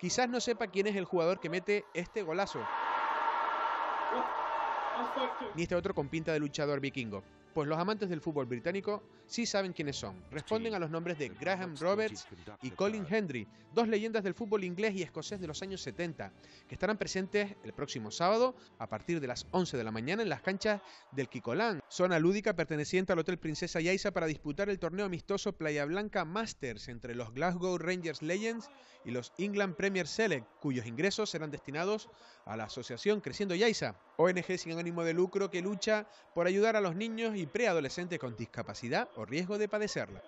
Quizás no sepa quién es el jugador que mete este golazo. Ni este otro con pinta de luchador vikingo. Pues los amantes del fútbol británico sí saben quiénes son. Responden a los nombres de Graham Roberts y Colin Hendry, dos leyendas del fútbol inglés y escocés de los años 70, que estarán presentes el próximo sábado a partir de las 11 de la mañana en las canchas del Kikolán, zona lúdica perteneciente al Hotel Princesa Yaisa para disputar el torneo amistoso Playa Blanca Masters entre los Glasgow Rangers Legends y los England Premier Select, cuyos ingresos serán destinados a la asociación Creciendo Yaisa, ONG sin ánimo de lucro que lucha por ayudar a los niños y y preadolescentes con discapacidad o riesgo de padecerla.